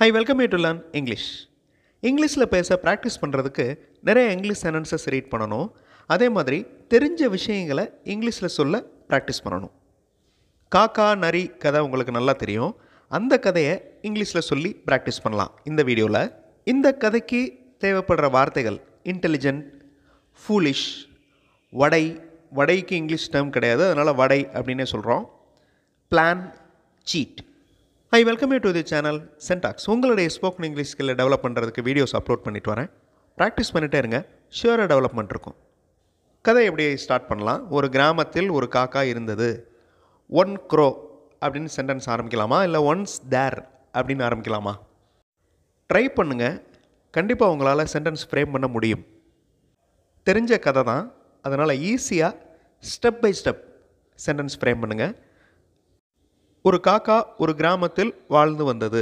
High welcome you to learn English இங்கிலீஷில் பேச practice பண்ணுறதுக்கு நிறைய இங்கிலீஷ் சென்டென்சஸ் ரீட் பண்ணணும் அதே மாதிரி தெரிஞ்ச விஷயங்களை இங்கிலீஷில் சொல்ல ப்ராக்டிஸ் பண்ணணும் காக்கா நரி கதை உங்களுக்கு நல்லா தெரியும் அந்த கதையை இங்கிலீஷில் சொல்லி ப்ராக்டிஸ் பண்ணலாம் இந்த வீடியோவில் இந்த கதைக்கு தேவைப்படுற வார்த்தைகள் இன்டெலிஜென்ட் ஃபூலிஷ் வடை வடைக்கு இங்கிலீஷ் டேர்ம் கிடையாது அதனால் வடை அப்படின்னே சொல்கிறோம் பிளான் சீட் I welcome you to the channel Syntax உங்களுடைய ஸ்போக்கன் இங்கிலீஷ் ஸ்கில்லை டெவலப் பண்ணுறதுக்கு வீடியோஸ் அப்லோட் பண்ணிட்டு வரேன் ப்ராக்டிஸ் பண்ணிகிட்டே இருங்க ஷியூராக டெவலப்மெண்ட் இருக்கும் கதை எப்படி ஸ்டார்ட் பண்ணலாம் ஒரு கிராமத்தில் ஒரு காக்கா இருந்தது ஒன் க்ரோ அப்படின்னு சென்டென்ஸ் ஆரம்பிக்கலாமா இல்லை ஒன்ஸ் தேர் அப்படின்னு ஆரம்பிக்கலாமா ட்ரை பண்ணுங்கள் கண்டிப்பாக உங்களால் சென்டென்ஸ் ஃப்ரேம் பண்ண முடியும் தெரிஞ்ச கதை தான் அதனால் ஈஸியாக step by step sentence frame பண்ணுங்கள் ஒரு காக்கா ஒரு கிராமத்தில் வாழ்ந்து வந்தது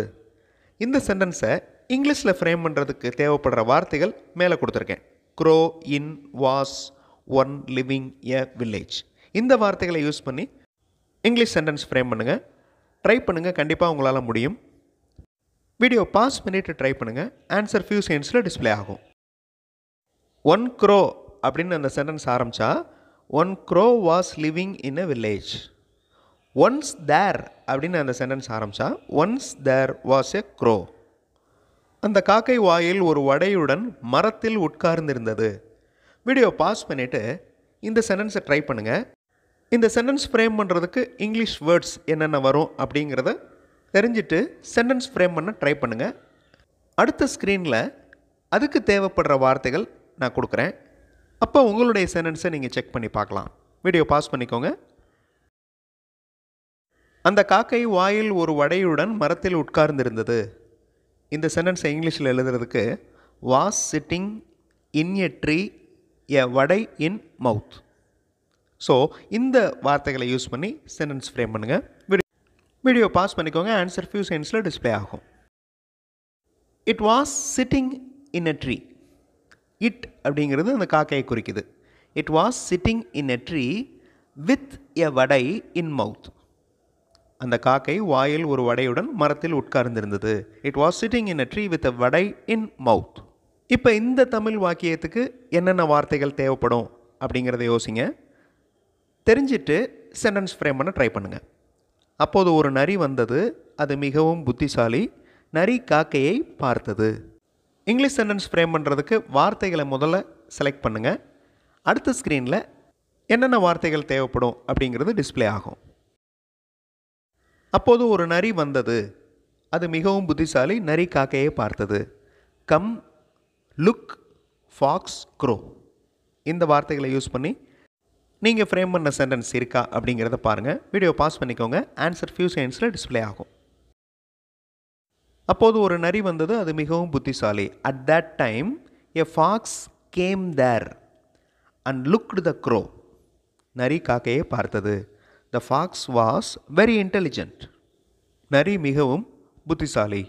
இந்த சென்டென்ஸை இங்கிலீஷில் ஃப்ரேம் பண்ணுறதுக்கு தேவைப்படுற வார்த்தைகள் மேலே கொடுத்துருக்கேன் crow in was one living a village இந்த வார்த்தைகளை யூஸ் பண்ணி இங்கிலீஷ் சென்டென்ஸ் ஃப்ரேம் பண்ணுங்கள் ட்ரை பண்ணுங்கள் கண்டிப்பாக உங்களால் முடியும் வீடியோ பாஸ் பண்ணிவிட்டு ட்ரை பண்ணுங்கள் ஆன்சர் ஃபியூ செகண்ட்ஸில் டிஸ்பிளே ஆகும் ஒன் க்ரோ அப்படின்னு அந்த சென்டென்ஸ் ஆரம்பித்தா one crow was living in a village once there அப்படின்னு அந்த சென்டென்ஸ் ஆரம்பித்தா once there was a crow அந்த காக்கை வாயில் ஒரு வடையுடன் மரத்தில் உட்கார்ந்திருந்தது வீடியோ பாஸ் பண்ணிவிட்டு இந்த சென்டென்ஸை ட்ரை பண்ணுங்கள் இந்த சென்டென்ஸ் ஃப்ரேம் பண்ணுறதுக்கு இங்கிலீஷ் வேர்ட்ஸ் என்னென்ன வரும் அப்படிங்கிறத தெரிஞ்சுட்டு சென்டென்ஸ் ஃப்ரேம் பண்ண ட்ரை பண்ணுங்கள் அடுத்த ஸ்க்ரீனில் அதுக்கு தேவைப்படுற வார்த்தைகள் நான் கொடுக்குறேன் அப்போ உங்களுடைய சென்டென்ஸை நீங்கள் செக் பண்ணி பார்க்கலாம் வீடியோ பாஸ் பண்ணிக்கோங்க அந்த காக்கை வாயில் ஒரு வடையுடன் மரத்தில் உட்கார்ந்திருந்தது இந்த சென்டென்ஸை இங்கிலீஷில் எழுதுறதுக்கு was sitting in a tree a vada in mouth so இந்த வார்த்தைகளை யூஸ் பண்ணி சென்டென்ஸ் ஃப்ரேம் பண்ணுங்கள் வீடியோ பாஸ் பண்ணிக்கோங்க ஆன்சர் ஃபியூ சென்ஸில் டிஸ்பிளே ஆகும் it was sitting in a tree it அப்படிங்கிறது அந்த காக்கையை குறிக்குது it was sitting in a tree with a vada in mouth அந்த காக்கை வாயில் ஒரு வடையுடன் மரத்தில் உட்கார்ந்திருந்தது it was sitting in a tree with a vada in mouth இப்போ இந்த தமிழ் வாக்கியத்துக்கு என்னென்ன வார்த்தைகள் தேவைப்படும் அப்படிங்கிறத யோசிங்க தெரிஞ்சிட்டு சென்டென்ஸ் ஃப்ரேம் பண்ண ட்ரை பண்ணுங்கள் அப்போது ஒரு நரி வந்தது அது மிகவும் புத்திசாலி நரி காக்கையை பார்த்தது இங்கிலீஷ் சென்டென்ஸ் ஃப்ரேம் பண்ணுறதுக்கு வார்த்தைகளை முதல்ல செலக்ட் பண்ணுங்கள் அடுத்த ஸ்க்ரீனில் என்னென்ன வார்த்தைகள் தேவைப்படும் அப்படிங்கிறது டிஸ்பிளே ஆகும் அப்போது ஒரு நரி வந்தது அது மிகவும் புத்திசாலி நரி காக்கையை பார்த்தது கம் லுக் ஃபாக்ஸ் க்ரோ இந்த வார்த்தைகளை யூஸ் பண்ணி நீங்கள் ஃப்ரேம் பண்ண சென்டென்ஸ் இருக்கா அப்படிங்கிறத பாருங்கள் வீடியோ பாஸ் பண்ணிக்கோங்க ஆன்சர் ஃபியூ செகண்ட்ஸில் டிஸ்பிளே ஆகும் அப்போது ஒரு நரி வந்தது அது மிகவும் புத்திசாலி at that time a fox came there and looked the crow நரி காக்கையை பார்த்தது the fox was very intelligent நரி மிகவும் புத்திசாலி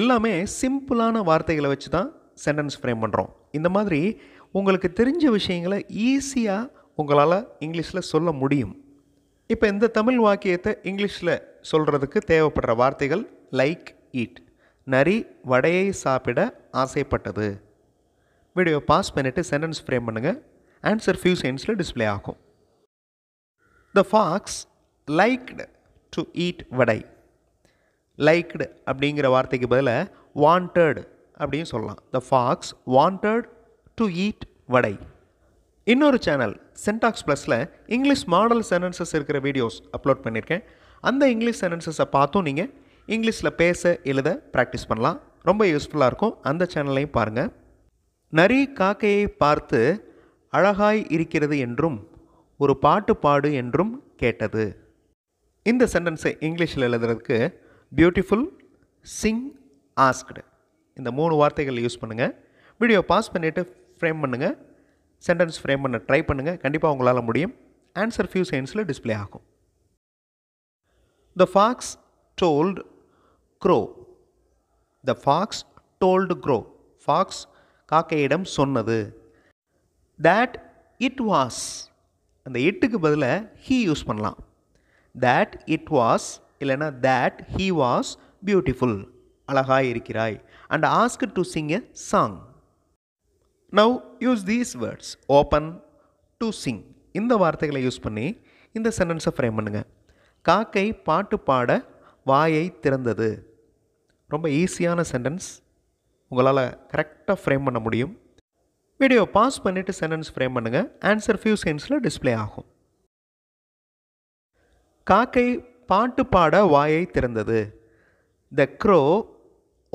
எல்லாமே சிம்பிளான வார்த்தைகளை வச்சு தான் சென்டென்ஸ் ஃப்ரேம் பண்ணுறோம் இந்த மாதிரி உங்களுக்கு தெரிஞ்ச விஷயங்களை ஈஸியாக உங்களால் இங்கிலீஷில் சொல்ல முடியும் இப்போ இந்த தமிழ் வாக்கியத்தை இங்கிலீஷில் சொல்கிறதுக்கு தேவைப்படுற வார்த்தைகள் லைக் ஈட் நரி வடையை சாப்பிட ஆசைப்பட்டது வீடியோ பாஸ் பண்ணிவிட்டு சென்டென்ஸ் ஃப்ரேம் பண்ணுங்கள் ஆன்சர் ஃபியூ சென்ஸில் டிஸ்பிளே ஆகும் the fox liked to eat vada liked அப்படிங்கிற வார்த்தைக்கு பதிலாக வாண்டட் அப்படின்னு சொல்லலாம் the fox wanted to eat vada இன்னொரு சேனல் சென்டாக்ஸ் ப்ளஸில் இங்கிலீஷ் மாடல் சென்டென்சஸ் இருக்கிற வீடியோஸ் அப்லோட் பண்ணியிருக்கேன் அந்த இங்கிலீஷ் சென்டென்சஸை பார்த்தும் நீங்கள் இங்கிலீஷில் பேச எழுத ப்ராக்டிஸ் பண்ணலாம் ரொம்ப யூஸ்ஃபுல்லாக இருக்கும் அந்த சேனல்லையும் பாருங்கள் நரி காக்கையை பார்த்து அழகாய் இருக்கிறது என்றும் ஒரு பாட்டு பாடு என்றும் கேட்டது இந்த சென்டென்ஸை இங்கிலீஷில் எழுதுறதுக்கு பியூட்டிஃபுல் சிங் ஆஸ்க்டு இந்த மூணு வார்த்தைகள் யூஸ் பண்ணுங்கள் வீடியோ பாஸ் பண்ணிவிட்டு ஃப்ரேம் பண்ணுங்கள் சென்டென்ஸ் ஃப்ரேம் பண்ண ட்ரை பண்ணுங்கள் கண்டிப்பாக உங்களால் முடியும் ஆன்சர் ஃபியூ செகண்ட்ஸில் டிஸ்பிளே ஆகும் the fox told crow the fox told crow fox காக்கையிடம் சொன்னது தேட் இட் வாஸ் அந்த இட்டுக்கு பதிலாக ஹீ யூஸ் பண்ணலாம் தேட் இட் வாஸ் இல்லைனா தேட் ஹீ வாஸ் பியூட்டிஃபுல் அழகாக இருக்கிறாய் and ask to sing a song now use these words open to sing இந்த வார்த்தைகளை யூஸ் பண்ணி இந்த சென்டென்ஸை ஃப்ரேம் பண்ணுங்கள் காக்கை பாட்டு பாட வாயை திறந்தது ரொம்ப ஈஸியான சென்டென்ஸ் உங்களால் கரெக்டாக ஃப்ரேம் பண்ண முடியும் வீடியோ பாஸ் பண்ணிவிட்டு சென்டென்ஸ் ஃப்ரேம் பண்ணுங்கள் ஆன்சர் ஃபியூ சென்ஸில் டிஸ்பிளே ஆகும் காக்கை பாட்டு பாட வாயை திறந்தது த க்ரோ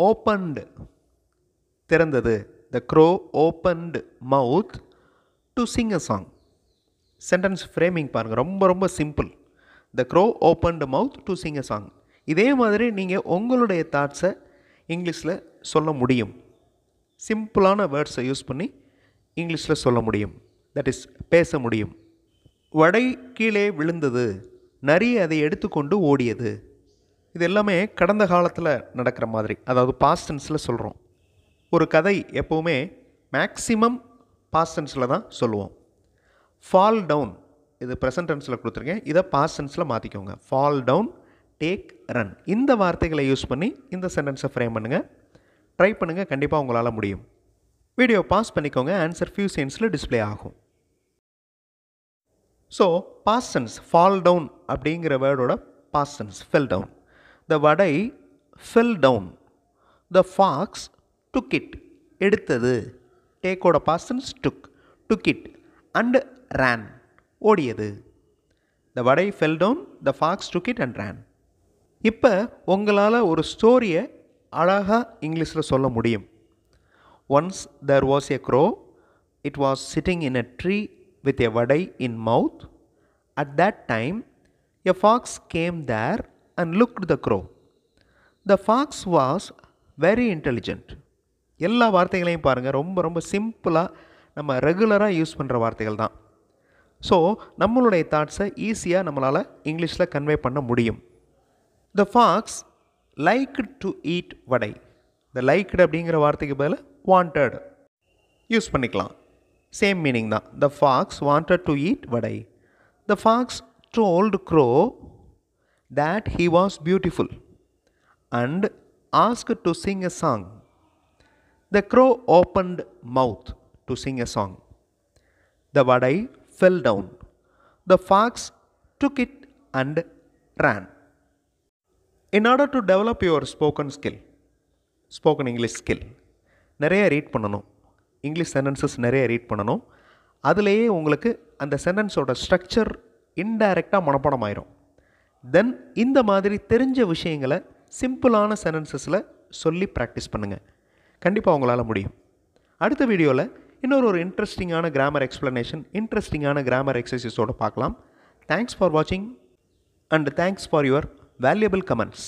ஓப்பன்டு திறந்தது the crow opened mouth to sing a song sentence framing பாருங்கள் ரொம்ப ரொம்ப simple the crow opened mouth to sing a song இதே மாதிரி நீங்கள் உங்களுடைய தாட்ஸை இங்கிலீஷில் சொல்ல முடியும் சிம்பிளான வேர்ட்ஸை யூஸ் பண்ணி இங்கிலீஷில் சொல்ல முடியும் தட் இஸ் பேச முடியும் வடை கீழே விழுந்தது நரி அதை எடுத்துக்கொண்டு ஓடியது இது எல்லாமே கடந்த காலத்தில் நடக்கிற மாதிரி அதாவது பாஸ்டன்ஸில் சொல்கிறோம் ஒரு கதை எப்போவுமே மேக்சிமம் பாஸ்டன்ஸில் தான் சொல்லுவோம் ஃபால் டவுன் இது ப்ரெசன்ட் டென்ஸில் கொடுத்துருக்கேன் இதை பாஸ்டன்ஸில் மாற்றிக்கோங்க ஃபால் டவுன் டேக் ரன் இந்த வார்த்தைகளை யூஸ் பண்ணி இந்த சென்டென்ஸை ஃப்ரேம் பண்ணுங்கள் ட்ரை பண்ணுங்கள் கண்டிப்பாக உங்களால் முடியும் வீடியோ பாஸ் பண்ணிக்கோங்க ஆன்சர் ஃபியூ சென்ஸில் டிஸ்பிளே ஆகும் ஸோ பாஸ்டன்ஸ் ஃபால் டவுன் அப்படிங்கிற வேர்டோட past tense fell down the vada fell down the fox took it எடுத்தது டேக்கோட past tense took took it and ran ஓடியது the vada fell down the fox took it and ran இப்போ உங்களால் ஒரு ஸ்டோரியை அழகாக இங்கிலீஷில் சொல்ல முடியும் once there was a crow it was sitting in a tree with a vada in mouth at that time a fox came there and look the crow the fox was very intelligent எல்லா வார்த்தைகளையும் பாருங்கள் ரொம்ப ரொம்ப சிம்பிளாக நம்ம ரெகுலராக use பண்ணுற வார்த்தைகள் தான் ஸோ நம்மளுடைய தாட்ஸை ஈஸியாக நம்மளால் இங்கிலீஷில் கன்வே பண்ண முடியும் the fox like to eat vada the liked அப்படிங்கிற வார்த்தைக்கு பதில் Wanted. Use பண்ணிக்கலாம் Same meaning தான் the fox wanted to eat vada the fox told crow that he was beautiful and asked to sing a song. The crow opened mouth to sing a song. The vadai fell down. The fox took it and ran. In order to develop your spoken skill, spoken English skill, நிறைய read பண்ணணும் English sentences நிறைய read பண்ணணும் அதுலேயே உங்களுக்கு அந்த சென்டென்ஸோட structure இன்டைரக்டாக மனப்பாடம் ஆயிரும் தென் இந்த மாதிரி தெரிஞ்ச விஷயங்களை சிம்பிளான சென்டென்சஸில் சொல்லி ப்ராக்டிஸ் பண்ணுங்கள் கண்டிப்பாக உங்களால் முடியும் அடுத்த வீடியோவில் இன்னொரு ஒரு இன்ட்ரெஸ்டிங்கான கிராமர் எக்ஸ்ப்ளனேஷன் இன்ட்ரெஸ்டிங்கான கிராமர் எக்ஸசைஸோடு பார்க்கலாம் தேங்க்ஸ் ஃபார் வாட்சிங் and thanks for your valuable comments